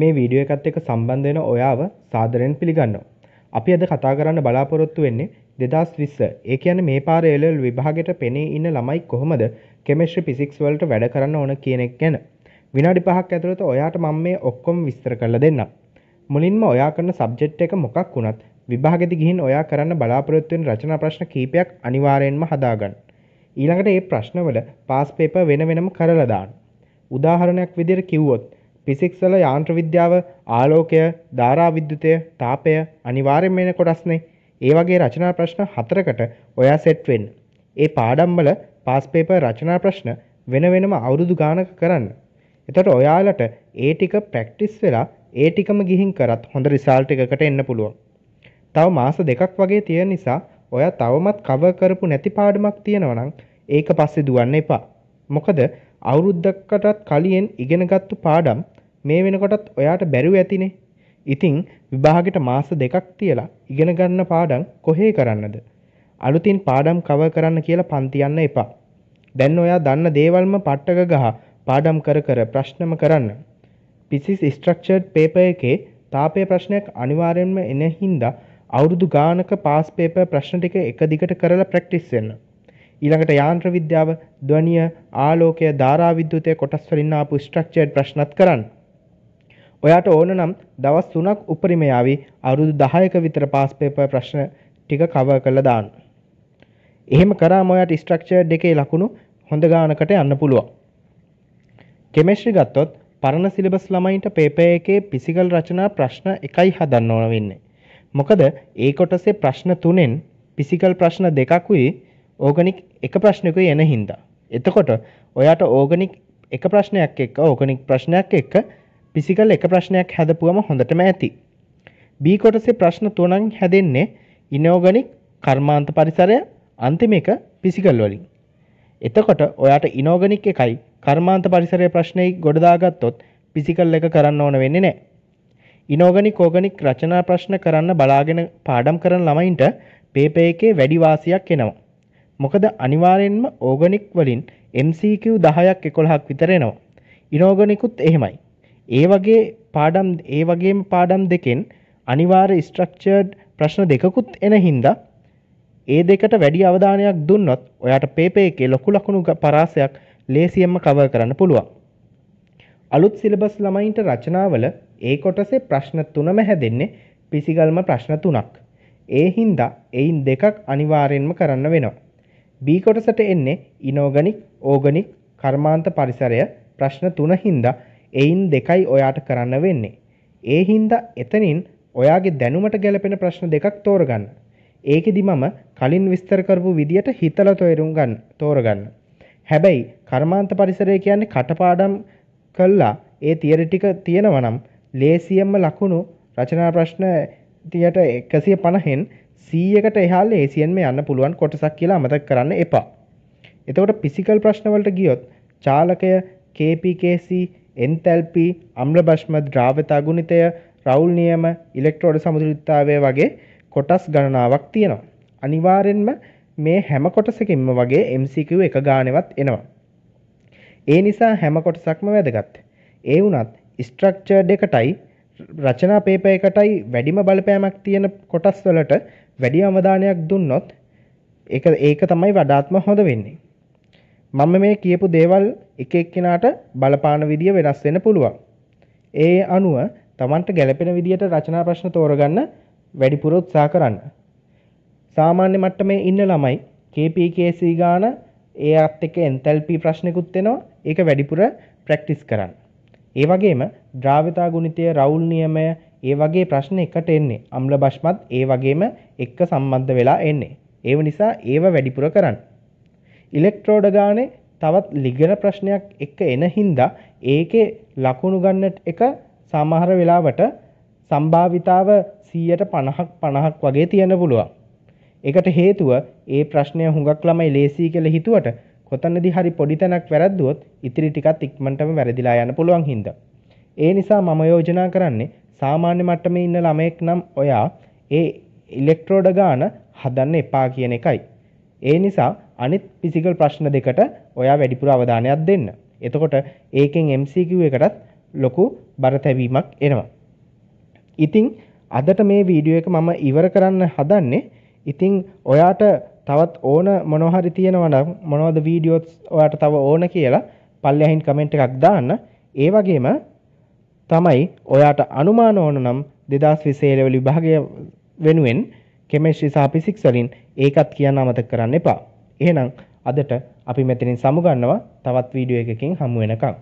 මේ වීඩියෝ එකත් එක්ක සම්බන්ධ වෙන ඔයාව සාදරයෙන් පිළිගන්නවා. අපි අද කතා කරන්න බලාපොරොත්තු වෙන්නේ 2020. ඒ කියන්නේ මේ පාරේ LL විභාගයට පෙනී ඉන්න ළමයි කොහොමද කෙමිස්ට්‍රි ෆිසික්ස් වලට වැඩ කරන්න ඕන කියන එක ගැන. විනාඩි 5ක් ඇතුළත ඔයාට මම මේ ඔක්කොම විස්තර කරලා දෙන්නම්. මුලින්ම ඔයා කරන සබ්ජෙක්ට් එක මොකක් වුණත් විභාගෙදි ගිහින් ඔයා කරන්න බලාපොරොත්තු වෙන රචනා ප්‍රශ්න කීපයක් අනිවාර්යයෙන්ම හදාගන්න. ඊළඟට මේ ප්‍රශ්නවල පාස් පේපර් වෙන වෙනම කරලා දාන්න. උදාහරණයක් විදිහට කිව්වොත් ෆිසික්ස් වල යාන්ත්‍ර විද්‍යාව ආලෝකය ධාරා විද්‍යුතය තාපය අනිවාර්යෙන් මේන කොටස්නේ. ඒ වගේ රචනා ප්‍රශ්න හතරකට ඔයා සෙට් වෙන්න. ඒ පාඩම් වල පාස් පේපර් රචනා ප්‍රශ්න වෙන වෙනම අවුරුදු ගානක කරන්න. එතකොට ඔයාලට ඒ ටික ප්‍රැක්ටිස් වෙලා ඒ ටිකම ගිහින් කරත් හොඳ රිසල්ට් එකකට එන්න පුළුවන්. තව මාස දෙකක් වගේ තියෙන නිසා ඔයා තවමත් කවර් කරපු නැති පාඩමක් තියෙනවා නම් ඒක පස්සේ දුවන්න එපා. මොකද අවුරුද්දකටත් කලියෙන් ඉගෙනගත්තු පාඩම් මේ වෙනකොටත් ඔයාට බැරිව ඇතිනේ. ඉතින් විභාගෙට මාස දෙකක් තියලා ඉගෙන ගන්න පාඩම් කොහේ කරන්නද? අලුතින් පාඩම් කවර් කරන්න කියලා පන්ති යන්න එපා. දැන් ඔයා දන්න දේවල්ම පට්ටක ගහ පාඩම් කර කර ප්‍රශ්නම කරන්න. පිසිස් ස්ට්‍රක්චර්ඩ් පේපර් එකේ තාපය ප්‍රශ්නයක් අනිවාර්යෙන්ම එන හින්දා අවුරුදු ගානක පාස් පේපර් ප්‍රශ්න ටික එක දිගට කරලා ප්‍රැක්ටිස් වෙන්න. ඊළඟට යාන්ත්‍ර විද්‍යාව ධ්වනිය ආලෝකය ධාරා විද්‍යුතය කොටස් වලින් ආපු ස්ට්‍රක්චර්ඩ් ප්‍රශ්නත් කරන්න. ඔයාට ඕන නම් දවස් 3ක් උපරිම යාවි අවුරුදු 10ක විතර පාස් පේපර් ප්‍රශ්න ටික කවර් කරලා දාන්න. එහෙම කරාම ඔයාට ස්ට්‍රක්චර්ඩ් එකේ ලකුණු හොඳ ගානකට යන්න පුළුවන්. කෙමිස්ට්‍රි ගත්තොත් පරණ සිලබස් ළමයින්ට පේපර් එකේ ෆිසිකල් රචනා ප්‍රශ්න එකයි හදන්න ඕන වෙන්නේ. මොකද ඒ කොටසේ ප්‍රශ්න තුනෙන් ෆිසිකල් ප්‍රශ්න දෙකකුයි ඕගනික් එක ප්‍රශ්නකුයි එන හින්දා. එතකොට ඔයාට ඕගනික් එක ප්‍රශ්නයක් එක් ඕගනික් ප්‍රශ්නයක් එක්ක පිසිකල් එක ප්‍රශ්නයක් හැදපුුවම හොඳටම ඇති. බීකොටසේ ප්‍රශ්න තුනන් හැදෙන්නේ ඉනෝගනික් කර්මාන්ත පරිසරය අන්තිම එක පිසිකල් වලින්. එතකොට ඔයාට ඉනෝගනික් එකයි කර්මාන්ත පරිසරය ප්‍රශ්නයි ගොඩදාගත්තොත් පිසිකල් එක කරන්න ඕන වෙන්නේ නෑ. ඉනෝගනික් ඕගනික් රචනා ප්‍රශ්න කරන්න බලාගෙන පාඩම් කරන ළමයින්ට පේපය එකේ වැඩිවාසියක් එනවා. මොකද අනිවාර්යෙන්ම ඕගනික් වලින් MCQ දහයක් එකොළහක් විතරෙනවා. ඉනෝගනිකුත් එහෙමයි. ඒ වගේ පාඩම් ඒ වගේම පාඩම් දෙකෙන් අනිවාර්ය ස්ට්‍රක්චර්ඩ් ප්‍රශ්න දෙකකුත් එන හින්දා ඒ දෙකට වැඩි අවධානයක් දුන්නොත් ඔයාට පේපේ එකේ ලොකු ලකුණු පරාසයක් ලේසියෙන්ම කවර් කරන්න පුළුවන්. අලුත් සිලබස් ළමයින්ට රචනාවල ඒ කොටසේ ප්‍රශ්න තුනම හැදෙන්නේ පිසිගල්ම ප්‍රශ්න තුනක්. ඒ හින්දා එයින් දෙකක් අනිවාර්යෙන්ම කරන්න වෙනවා. B කොටසට එන්නේ ඉනෝගනික් ඕගනික් කර්මාන්ත පරිසරය ප්‍රශ්න 3 හින්දා එයින් දෙකයි ඔයාට කරන්න වෙන්නේ. ඒ හින්දා එතනින් ඔයාගේ දැනුමට ගැලපෙන ප්‍රශ්න දෙකක් තෝරගන්න. ඒකෙදි මම කලින් විස්තර කරපු විදියට හිතලා තෝරුම් ගන්න තෝරගන්න. හැබැයි කර්මාන්ත පරිසරය කියන්නේ කටපාඩම් කළා ඒ තියරි ටික තියෙනවා නම් ලේසියෙන්ම ලකුණු රචනා ප්‍රශ්න 100ට 150න් සීයකට එහාල ඒසියන්ම යන්න පුළුවන් කොටසක් කියලා අමතක් කරන්න එපා. එතකොට පිසිකල් ප්‍රශ්නවලට ගියොත් චාලකය KPKC එන්තැල්ප අම්ල භශ්ම ද්‍රාවතා ගුණිතය රවුල් නියම ඉලෙක්ට්‍රෝඩ සමුදුරිත්තාවය වගේ කොටස් ගණනාවක් තියෙනවා. අනිවාරෙන්ම මේ හැම කොටසකින්ම වගේ MCQ එක ගානවත් එනවා. ඒ නිසා හැම කොටසක්ම වැදගත්. ඒ වනත් ස්ට්‍රක්චර්ඩ එකටයි රචනා පේප එකටයි වැඩිම බලපෑමක් තියෙන කොටස් වලට වැඩි අවධානයක් දුන්නොත් ඒක ඒක තමයි වඩාත්ම හොඳ වෙන්නේ මම මේ කියපු දේවල් එක එක්කෙනාට බලපාන විදිය වෙනස් වෙන්න පුළුවන් ඒ අනුව Tamanට ගැළපෙන විදියට රචනා ප්‍රශ්න තෝරගන්න වැඩිපුර උත්සාහ කරන්න සාමාන්‍ය මට්ටමේ ඉන්න ළමයි KPKC ගාන ඒ අත් එක එන්තැල්පී ප්‍රශ්නකුත් වෙනවා ඒක වැඩිපුර ප්‍රැක්ටිස් කරන්න ඒ වගේම ද්‍රාවිතා ගුණිතය රවුල් නියමය ඒ වගේ ප්‍රශ්න එකට එන්නේ අම්ල බශ්මත් ඒ වගේම එක්ක සම්බන්ධ වෙලා එන්නේ. ඒව නිසා ඒව වැඩිපුර කරන්න. ඉලෙක්ට්‍රෝඩ ගානේ තවත් ලිගෙන ප්‍රශ්නයක් එක්ක එන හින්දා ඒකේ ලකුණු ගන්නට එක සමහර වෙලාවට සම්භාවිතාව සීයට පණහක් පණහක් වගේ තියෙන පුළුවන්. එකට හේතුව ඒ ප්‍රශ්නය හුඟක් ළමයි ලේසී කෙළ හිතුවට කොතනදි හරි පොඩි තැනක් වැරද්දුවොත් ඉතිරි ටිකත් ඉක්මනටම වැරදිලා යන්න පුළුවන් හින්දා. ඒ නිසා මම යෝජනා කරන්නේ සාමාන්‍ය මට්ටමේ ඉන්න ළමයෙක් නම් ඔයා ඒ ඉලෙක්ට්‍රෝඩ ගාන හදන්න එපා කියන එකයි. ඒ නිසා අනිත් ෆිසිකල් ප්‍රශ්න දෙකට ඔයා වැඩිපුර අවධානයක් දෙන්න. එතකොට ඒකෙන් MCQ එකටත් ලොකු බරතැවීමක් එනවා. ඉතින් අදට මේ වීඩියෝ එක මම ඉවර කරන්න හදන්නේ. ඉතින් ඔයාට තවත් ඕන මොනොහරි තියෙනවනම් මොනවද වීඩියෝස් ඔයාට තව ඕන කියලා පල්ලෙහින් කමෙන්ට් එකක් දාන්න ඒ වගේම තමයි ඔයාට අනුමාන ඕන නම් දෙදස් විසේලවල විභාගය වෙනුවෙන් කෙමෙස්්‍රි සහ පිසික්ස් වලින් ඒකත් කියන්න අමතක කරන්න එපා. එහෙනම් අදට අපි මෙතනින් සමුගන්නවා තවත් වීඩියෝ එකකින් හමු වෙනකම්.